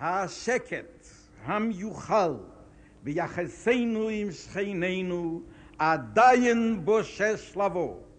השקט המיוחל ביחסנו עם שכנינו עדיין בושש לבוא.